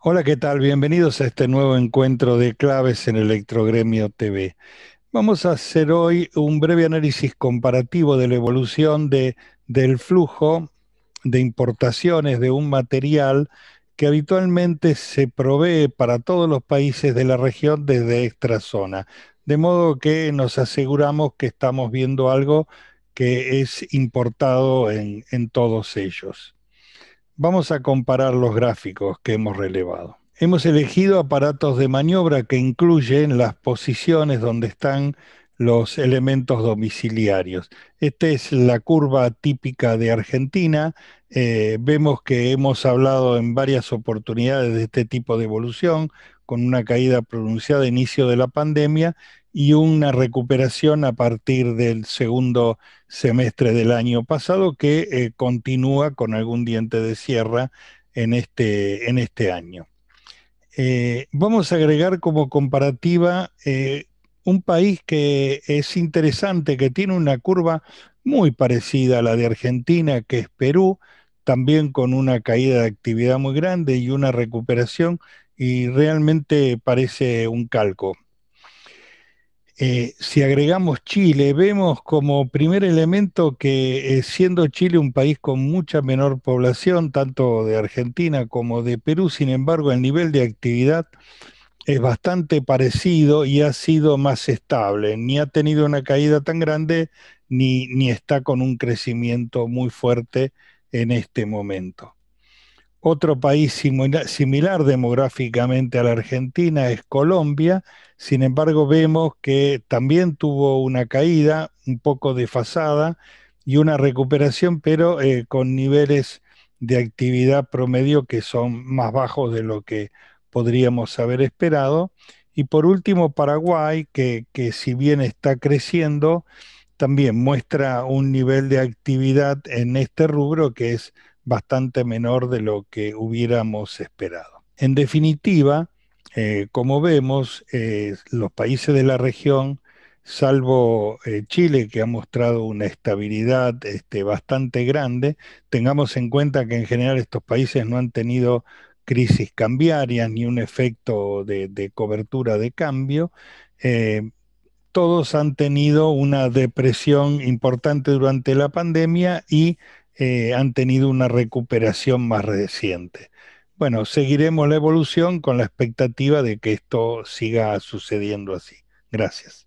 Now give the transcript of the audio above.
Hola, ¿qué tal? Bienvenidos a este nuevo encuentro de claves en Electrogremio TV. Vamos a hacer hoy un breve análisis comparativo de la evolución del flujo de importaciones de un material que habitualmente se provee para todos los países de la región desde esta zona. De modo que nos aseguramos que estamos viendo algo que es importado en todos ellos. Vamos a comparar los gráficos que hemos relevado. Hemos elegido aparatos de maniobra que incluyen las posiciones donde están los elementos domiciliarios. Esta es la curva típica de Argentina. Eh, vemos que hemos hablado en varias oportunidades de este tipo de evolución, con una caída pronunciada a inicio de la pandemia y una recuperación a partir del segundo semestre del año pasado que eh, continúa con algún diente de sierra en este, en este año. Eh, vamos a agregar como comparativa eh, un país que es interesante, que tiene una curva muy parecida a la de Argentina, que es Perú, también con una caída de actividad muy grande y una recuperación, y realmente parece un calco. Eh, si agregamos Chile, vemos como primer elemento que eh, siendo Chile un país con mucha menor población, tanto de Argentina como de Perú, sin embargo el nivel de actividad es bastante parecido y ha sido más estable, ni ha tenido una caída tan grande ni está con un crecimiento muy fuerte en este momento. Otro país similar, demográficamente a la Argentina es Colombia, sin embargo vemos que también tuvo una caída un poco desfasada y una recuperación, pero eh, con niveles de actividad promedio que son más bajos de lo que podríamos haber esperado. Y por último, Paraguay, que si bien está creciendo, también muestra un nivel de actividad en este rubro que es bastante menor de lo que hubiéramos esperado. En definitiva, eh, como vemos, eh, los países de la región, salvo eh, Chile, que ha mostrado una estabilidad este, bastante grande, tengamos en cuenta que en general estos países no han tenido crisis cambiarias ni un efecto de cobertura de cambio todos han tenido una depresión importante durante la pandemia y eh, han tenido una recuperación más reciente. Bueno, seguiremos la evolución con la expectativa de que esto siga sucediendo así. Gracias.